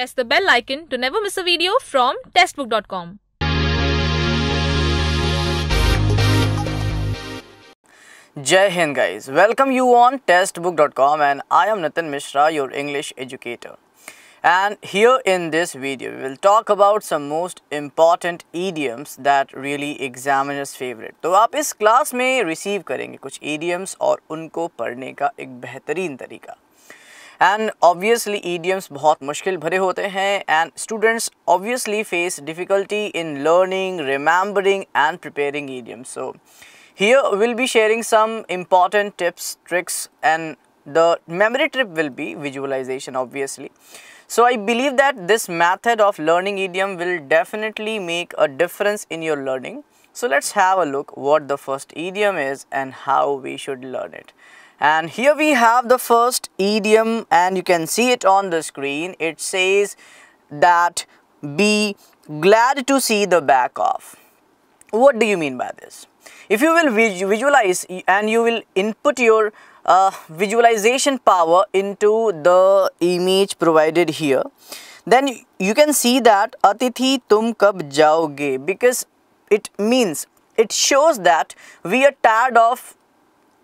press the bell icon to never miss a video from testbook.com. Jai Hind guys, welcome you on testbook.com and I am Nitin Mishra, your English educator. And here in this video, we will talk about some most important idioms that really examiners favorite. तो आप इस class में receive करेंगे कुछ idioms और उनको पढ़ने का एक बेहतरीन तरीका And obviously ईडियम्स बहुत मुश्किल भरे होते हैं and students obviously face difficulty in learning remembering and preparing idioms so here we'll be sharing some important tips tricks and the memory trip will be visualization obviously so i believe that this method of learning idiom will definitely make a difference in your learning so let's have a look what the first idiom is and how we should learn it and here we have the first idiom and you can see it on the screen it says that be glad to see the back of what do you mean by this if you will visualize and you will input your uh, visualization power into the image provided here then you can see that atithi tum kab jaoge because it means it shows that we are tired of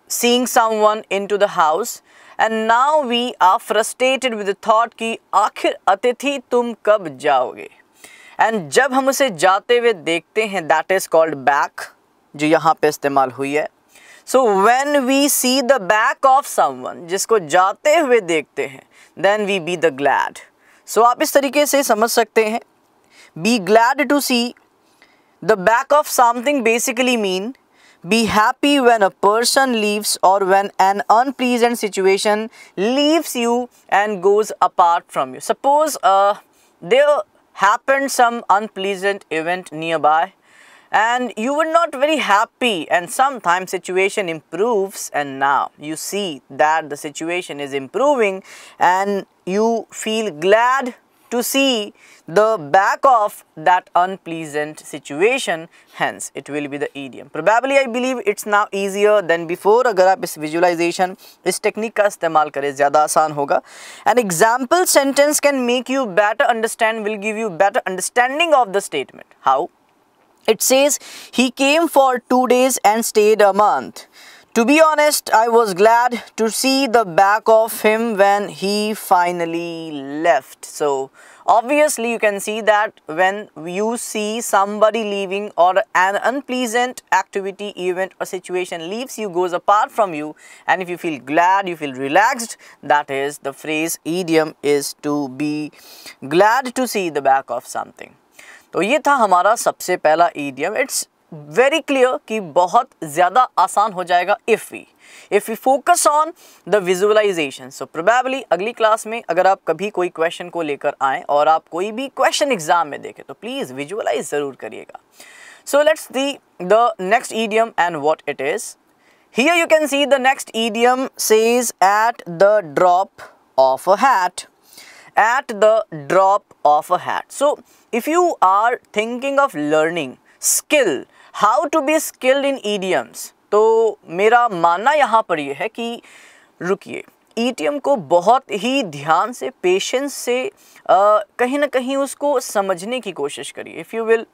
seeing someone into the house and now we are frustrated with the thought कि आखिर अतिथि तुम कब जाओगे and जब हम उसे जाते हुए देखते हैं दैट इज़ कॉल्ड बैक जो यहाँ पे इस्तेमाल हुई है so when we see the back of someone जिसको जाते हुए देखते हैं then we be the glad so आप इस तरीके से समझ सकते हैं be glad to see the back of something basically mean Be happy when a person leaves or when an unpleasant situation leaves you and goes apart from you. Suppose uh, there happened some unpleasant event nearby and you were not very happy and sometimes situation improves and now you see that the situation is improving and you feel glad to see the back of that unpleasant situation hence it will be the idiom probably i believe it's now easier than before agar aap is visualization is technique ka istemal kare zyada asaan hoga an example sentence can make you better understand will give you better understanding of the statement how it says he came for 2 days and stayed a month to be honest, I was glad to see the back of him when he finally left. So obviously you can see that when you see somebody leaving or an unpleasant activity, event or situation leaves you, goes apart from you and if you feel glad, you feel relaxed, that is the phrase idiom is to be glad to see the back of something. So this was our first idiom. It's very clear कि बहुत ज़्यादा आसान हो जाएगा if we if you focus on the visualization so probably अगली class में अगर आप कभी कोई क्वेश्चन को लेकर आएँ और आप कोई भी क्वेश्चन एग्जाम में देखें तो प्लीज़ विजुअलाइज ज़रूर करिएगा so let's the the next idiom and what it is here you can see the next idiom says at the drop of a hat at the drop of a hat so if you are thinking of learning skill how to be skilled in idioms तो मेरा मानना यहाँ पर यह है कि रुकिए ETM को बहुत ही ध्यान से पेशेंस से कहीं ना कहीं उसको समझने की कोशिश करिए if you will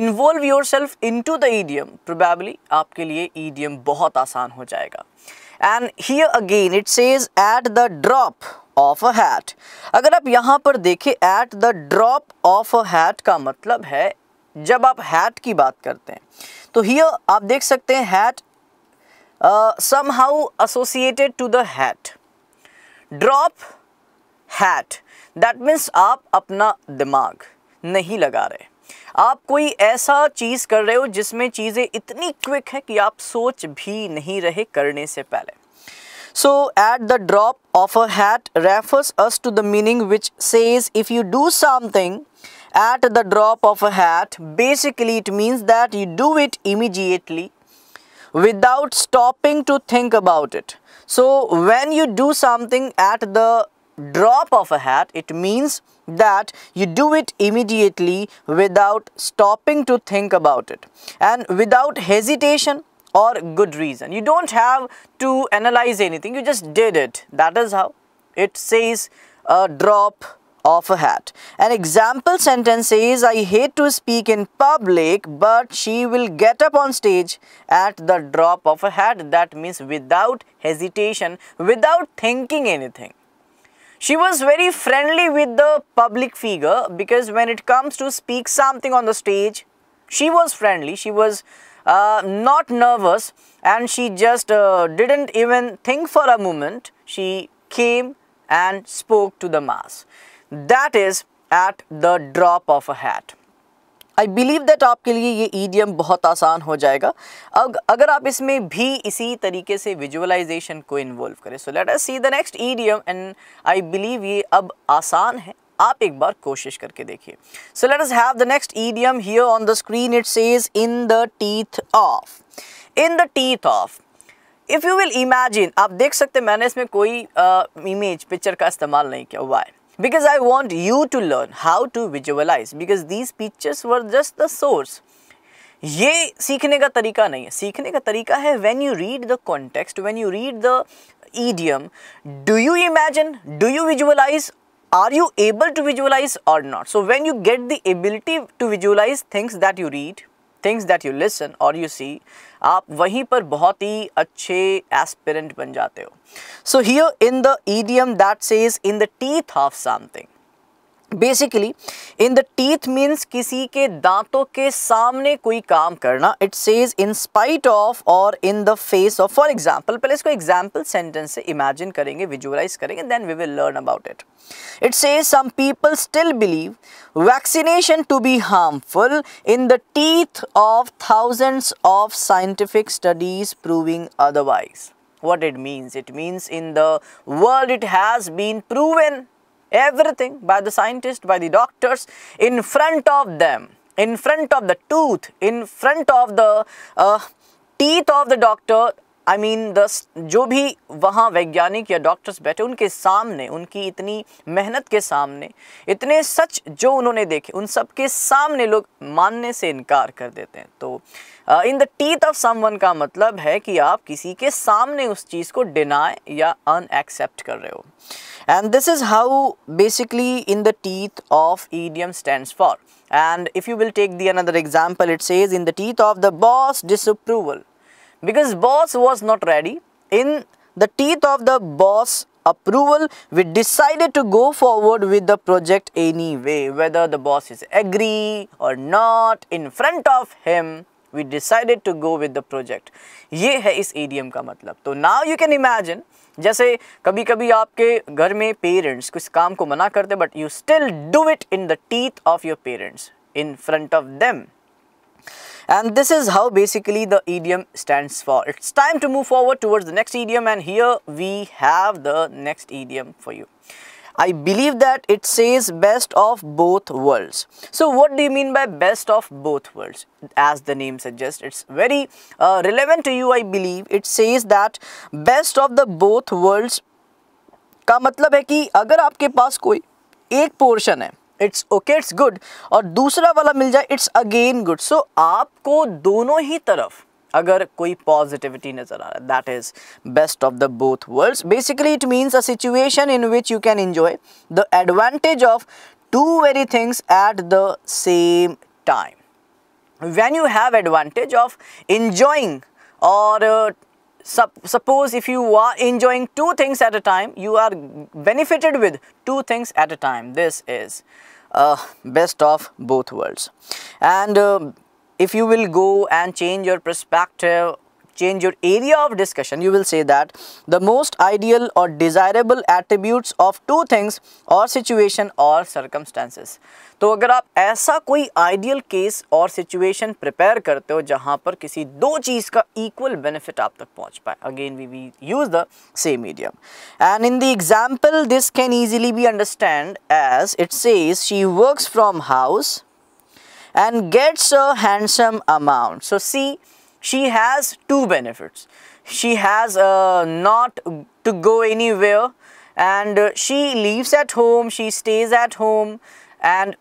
involve yourself into the idiom probably आपके लिए एम बहुत आसान हो जाएगा and he again it says at the drop of a hat अगर आप यहाँ पर देखें at the drop of a hat का मतलब है जब आप हैट की बात करते हैं तो हियर आप देख सकते हैं hat somehow associated to the hat drop hat that means आप अपना दिमाग नहीं लगा रहे आप कोई ऐसा चीज़ कर रहे हो जिसमें चीज़ें इतनी क्विक है कि आप सोच भी नहीं रहे करने से पहले so at the drop of a hat refers us to the meaning which says if you do something at the drop of a hat basically it means that you do it immediately without stopping to think about it so when you do something at the drop of a hat it means that you do it immediately without stopping to think about it and without hesitation or good reason you don't have to analyze anything you just did it that is how it says a uh, drop of a hat. An example sentence is, I hate to speak in public, but she will get up on stage at the drop of a hat. That means without hesitation, without thinking anything. She was very friendly with the public figure because when it comes to speak something on the stage, she was friendly, she was uh, not nervous and she just uh, didn't even think for a moment. She came and spoke to the mass. That is at the drop of a hat I believe that आपके लिए ये idiom बहुत आसान हो जाएगा अब अगर आप इसमें भी इसी तरीके से विजुअलाइजेशन को इन्वॉल्व करें so let us see the next idiom and I believe ये अब आसान है आप एक बार कोशिश करके देखिए so let us have the next idiom here on the screen it says in the teeth of in the teeth of if you will imagine आप देख सकते मैंने इसमें कोई इमेज uh, पिक्चर का इस्तेमाल नहीं किया हुआ है because I want you to learn how to visualize because these pictures were just the source. ये सीखने का तरीका नहीं है सीखने का तरीका है when you read the context, when you read the idiom, do you imagine, do you visualize, are you able to visualize or not? So when you get the ability to visualize things that you read, things that you listen or you see, आप वहीं पर बहुत ही अच्छे aspirant बन जाते हो so here in the idiom that says in the teeth of something basically in the teeth means किसी के दांतों के सामने कोई काम करना it says in spite of और in the face of for example पहले इसको एग्जाम्पल सेंटेंस से इमेजिन करेंगे विजुअलाइज करेंगे then we will learn about it it says some people still believe vaccination to be harmful in the teeth of thousands of scientific studies proving otherwise what it means it means in the world it has been proven everything by the scientists, by the doctors in front of them, in front of the tooth, in front of the uh, teeth of the doctor I mean दस जो भी वहाँ वैज्ञानिक या doctors बैठे उनके सामने उनकी इतनी मेहनत के सामने इतने सच जो उन्होंने देखे उन सब के सामने लोग मानने से इनकार कर देते हैं तो in the teeth of someone का मतलब है कि आप किसी के सामने उस चीज़ को डिनाय या अनएक्सेप्ट कर रहे हो and this is how basically in the teeth of idiom stand for and if you will take the another example it says in the teeth of the boss disapproval because boss was not ready. In the teeth of the boss approval, we decided to go forward with the project anyway, whether the boss is agree or not, in front of him, we decided to go with the project. ये है इस idiom का मतलब तो now you can imagine जैसे कभी कभी आपके घर में पेरेंट्स कुछ काम को मना करते but you still do it in the teeth of your parents in front of them And this is how basically the idiom stands for. It's time to move forward towards the next idiom and here we have the next idiom for you. I believe that it says best of both worlds. So what do you mean by best of both worlds? As the name suggests, it's very uh, relevant to you I believe. It says that best of the both worlds का मतलब है कि अगर आपके पास कोई एक portion है it's okay it's good और दूसरा वाला मिल जाए इट्स अगेन गुड सो आपको दोनों ही तरफ अगर कोई पॉजिटिविटी नज़र आ रहा है that is best of the both worlds basically it means a situation in which you can enjoy the advantage of two very things at the same time when you have advantage of enjoying और uh, suppose if you are enjoying two things at a time, you are benefited with two things at a time. This is uh, best of both worlds. And uh, if you will go and change your perspective change your area of discussion, you will say that the most ideal or desirable attributes of two things or situation or circumstances. तो अगर आप ऐसा कोई ideal case और situation prepare करते हो जहाँ पर किसी दो चीज़ का इक्वल बेनिफिट आप तक पहुँच पाए again we we use the same medium and in the example this can easily be understand as it says she works from house and gets a handsome amount. So see she has two benefits. She has uh, not to go anywhere and uh, she leaves at home, she stays at home and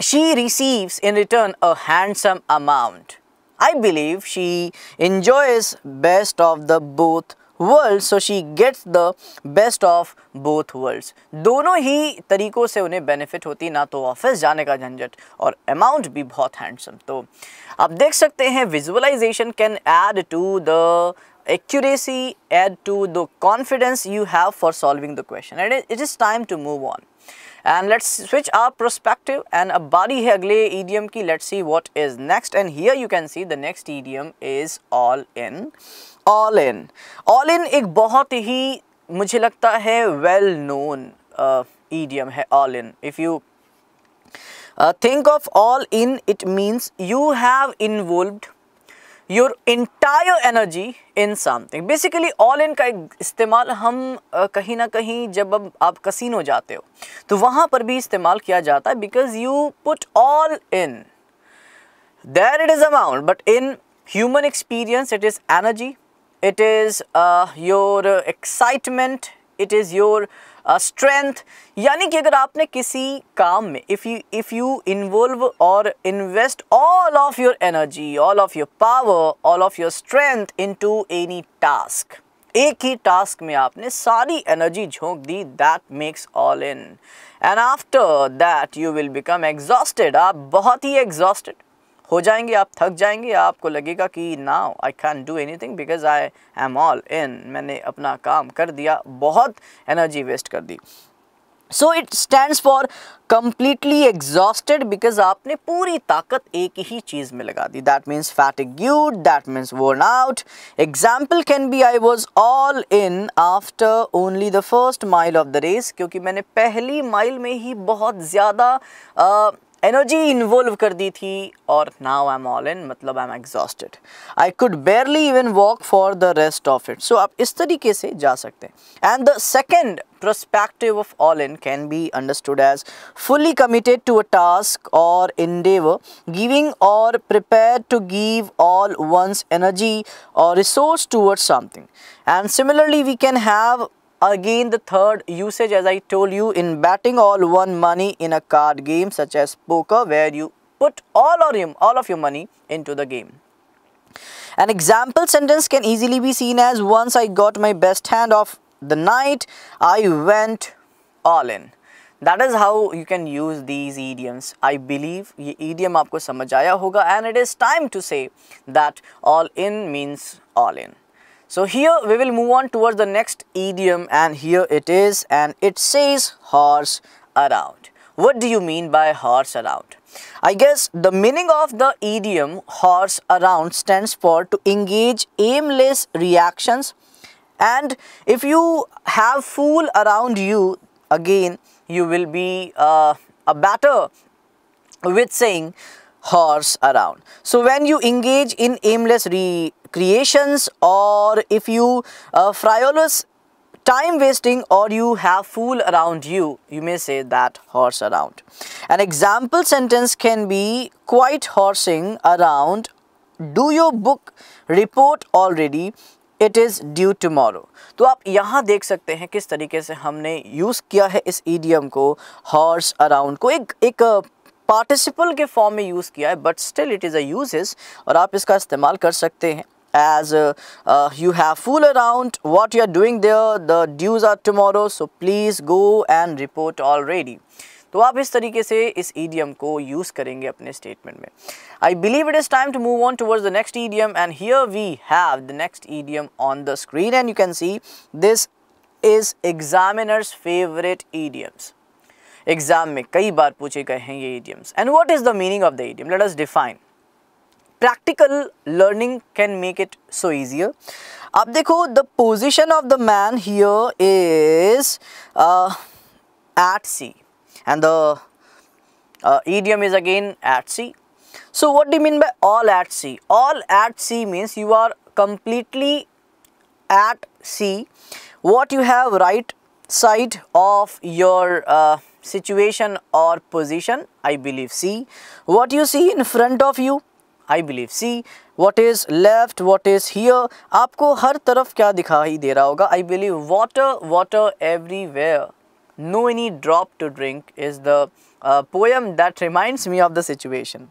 she receives in return a handsome amount. I believe she enjoys best of the both world so she gets the best of both worlds दोनों ही तरीक़ों से उन्हें benefit होती ना तो office जाने का झंझट और अमाउंट भी बहुत हैंडसम तो आप देख सकते हैं visualization can add to the accuracy add to the confidence you have for solving the question and it is time to move on and let's switch our perspective and a body hai agle idiom ki let's see what is next and here you can see the next idiom is all in all in all in एक बहुत ही मुझे लगता है well known idiom है all in if you think of all in it means you have involved your entire energy in something basically all in का इस्तेमाल हम कहीं ना कहीं जब अब आप कसिनो जाते हो तो वहाँ पर भी इस्तेमाल किया जाता है because you put all in there it is amount but in human experience it is energy it is uh, your excitement it is your strength uh, यानी कि अगर आपने किसी काम में if you if you involve और invest all of your energy all of your power all of your strength into any task एक ही टास्क में आपने सारी एनर्जी झोंक दी that makes all in and after that you will become exhausted आप बहुत ही एग्जॉस्टेड हो जाएंगे आप थक जाएंगे आपको लगेगा कि now I can do anything because I am all in मैंने अपना काम कर दिया बहुत एनर्जी वेस्ट कर दी so it stands for completely exhausted because आपने पूरी ताकत एक ही चीज़ में लगा दी that means fatigued that means worn out example can be I was all in after only the first mile of the race क्योंकि मैंने पहली माइल में ही बहुत ज़्यादा uh, एनर्जी इन्वॉल्व कर दी थी और now I am all in मतलब I am exhausted I could barely even walk for the rest of it so आप इस तरीके से जा सकते हैं and the second prospective of all in can be understood as fully committed to a task और in डेव giving और prepare to give all one's energy और resource towards something and similarly we can have Again, the third usage as I told you in betting all one money in a card game such as poker where you put all of your all of your money into the game. An example sentence can easily be seen as once I got my best hand of the night, I went all in. That is how you can use these idioms. I believe ये idiom आपको समझ hoga होगा and it is time to say that all in means all in. So here we will move on towards the next idiom and here it is and it says horse around. What do you mean by horse around? I guess the meaning of the idiom horse around stands for to engage aimless reactions and if you have fool around you again you will be uh, a batter with saying horse around. So when you engage in aimless recreations or if you uh, frivolous time wasting or you have fool around you, you may say that horse around. An example sentence can be quite horsing around, do your book report already, it is due tomorrow तो आप यहाँ देख सकते हैं किस तरीके से हमने यूज़ किया है इस ईडियम को हॉर्स अराउंड को एक एक पार्टिसिपल के फॉर्म में यूज़ किया है but still it is a uses और आप इसका इस्तेमाल कर सकते हैं as you have fool around what you are doing are the dues are tomorrow so please go and report already तो आप इस तरीके से इस ईडियम को यूज़ करेंगे अपने स्टेटमेंट में I believe it is time to move on towards the next idiom and here we have the next idiom on the screen and you can see this is examiners favourite idioms exam में कई बार पूछे गए हैं ये idioms and what is the meaning of the idiom let us define practical learning can make it so easier आप देखो the position of the man here is at sea and the idiom idiom is again at sea so what do mean by all at sea all at sea means you are completely at sea what you have right side of your situation or position I believe C. What you see in front of you I believe C. What is left what is here आपको हर तरफ क्या दिखाई दे रहा होगा I believe water water everywhere no any drop to drink is the uh, poem that reminds me of the situation.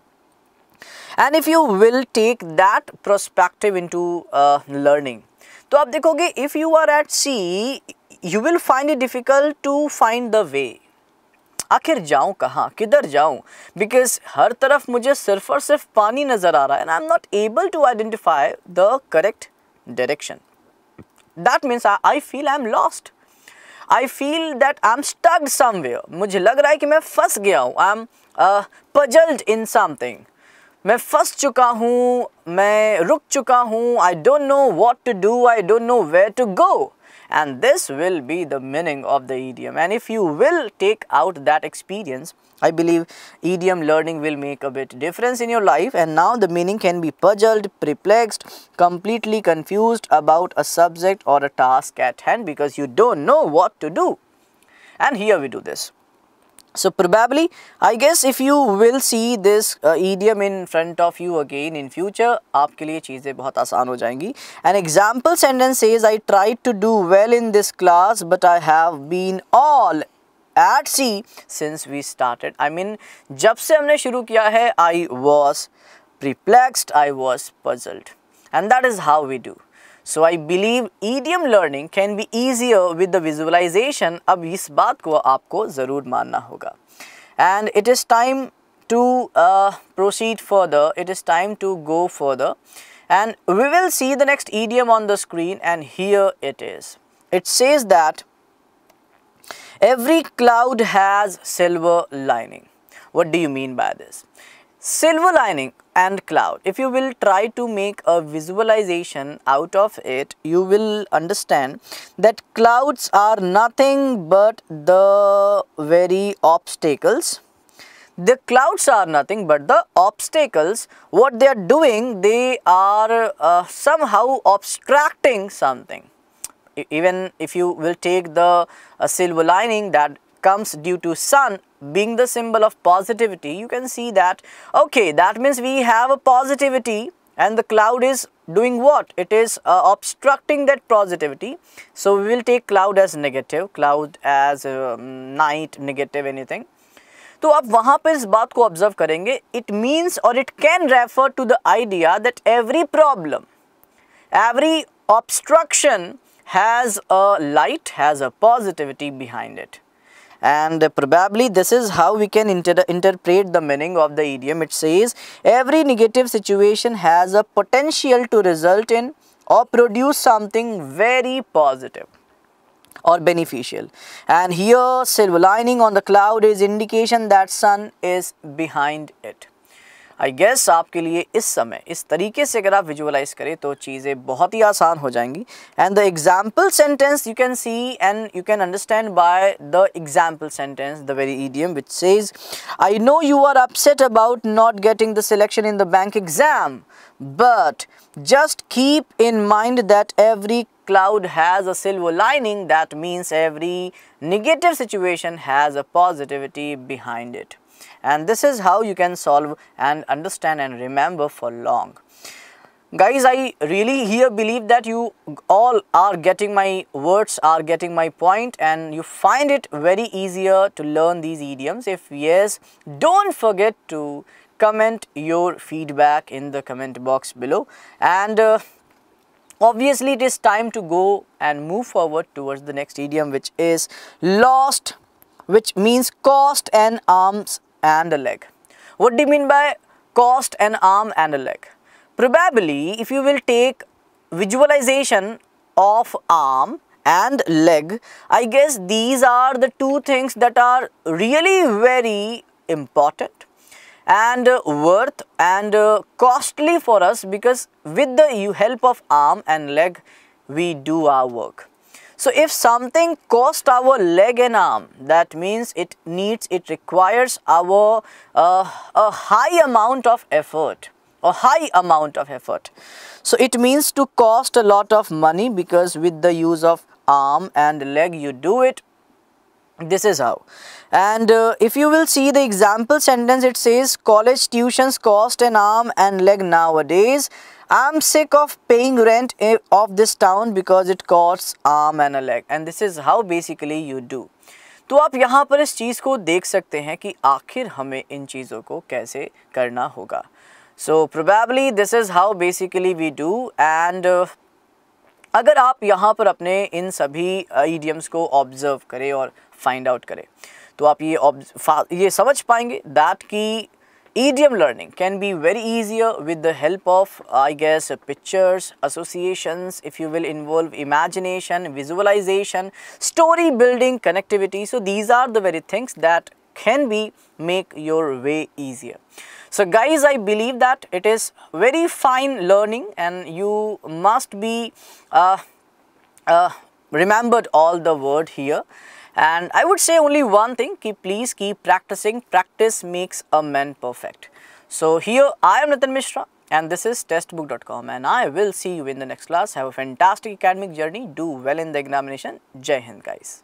And if you will take that perspective into uh, learning, तो आप देखोगे if you are at sea, you will find it difficult to find the way. आखिर जाऊँ कहाँ किधर जाऊँ because हर तरफ मुझे सिर्फ और सिर्फ पानी नज़र आ रहा है and I am not able to identify the correct direction that means I feel I am lost I feel that I am stucked somewhere मुझे लग रहा है कि मैं फंस गया हूँ I am puzzled in something मैं फंस चुका हूँ मैं रुक चुका हूँ I don't know what to do I don't know where to go And this will be the meaning of the idiom. And if you will take out that experience, I believe idiom learning will make a bit difference in your life. And now the meaning can be puzzled, perplexed, completely confused about a subject or a task at hand because you don't know what to do. And here we do this. So probably, I guess if you will see this uh, idiom in front of you again in future, aapke liye cheeze bahut aasan ho jayengi An example sentence says, I tried to do well in this class, but I have been all at sea since we started. I mean, jab se humne shuru kiya hai I was perplexed, I was puzzled. And that is how we do. So I believe idiom learning can be easier with the visualization. अब इस बात को आपको ज़रूर मानना होगा and it is to uh, proceed further, it is time to go further and we will see the next idiom on the screen and here it is. It says that every cloud has silver lining. What do you mean by this? Silver lining and cloud. If you will try to make a visualization out of it, you will understand that clouds are nothing but the very obstacles. The clouds are nothing but the obstacles. What they are doing, they are uh, somehow obstructing something even if you will take the uh, silver lining that comes due to sun being the symbol of positivity, you can see that, okay, that means we have a positivity and the cloud is doing what? It is uh, obstructing that positivity. So, we will take cloud as negative, cloud as uh, night, negative, anything. So आप वहाँ observe इस it means or it can refer to the idea that every problem, every obstruction has a light, has a positivity behind it and probably this is how we can inter interpret the meaning of the idiom it says every negative situation has a potential to result in or produce something very positive or beneficial and here silver lining on the cloud is indication that sun is behind it I guess आपके लिए इस समय इस तरीके से अगर आप visualise करें तो चीज़ें बहुत ही आसान हो जाएंगी and the example sentence you can see and you can understand by the example sentence the very idiom which says I know you are upset about not getting the selection in the bank exam but just keep in mind that every cloud has a silver lining that means every negative situation has a positivity behind it and this is how you can solve and understand and remember for long guys i really here believe that you all are getting my words are getting my point and you find it very easier to learn these idioms if yes don't forget to comment your feedback in the comment box below and uh, obviously it is time to go and move forward towards the next idiom which is lost which means cost and arms and a leg. What do you mean by cost an arm and a leg? Probably if you will take visualization of arm and leg, I guess these are the two things that are really very important and worth and costly for us because with the help of arm and leg, we do our work. So if something cost our leg and arm, that means it needs, it requires our uh, a high amount of effort a high amount of effort. So it means to cost a lot of money because with the use of arm and leg you do it. This is how. And uh, if you will see the example sentence, it says college tuitions cost an arm and leg nowadays I'm sick of paying rent of this town because it costs arm and a leg and this is how basically you do. तो आप यहाँ पर इस चीज़ को देख सकते हैं कि आखिर हमें इन चीज़ों को कैसे करना होगा so probably this is how basically we do and अगर आप यहाँ पर अपने इन सभी ईडियम्स uh, को ऑब्ज़र्व करें और फाइंड आउट करें तो आप ये ये समझ पाएंगे दैट कि EDM learning can be very easier with the help of, I guess, uh, pictures, associations, if you will involve imagination, visualization, story building, connectivity. So these are the very things that can be make your way easier. So guys, I believe that it is very fine learning and you must be uh, uh, remembered all the word here. And I would say only one thing, keep, please keep practicing. Practice makes a man perfect. So here I am Nathan Mishra and this is testbook.com and I will see you in the next class. Have a fantastic academic journey. Do well in the examination. Jai Hind guys.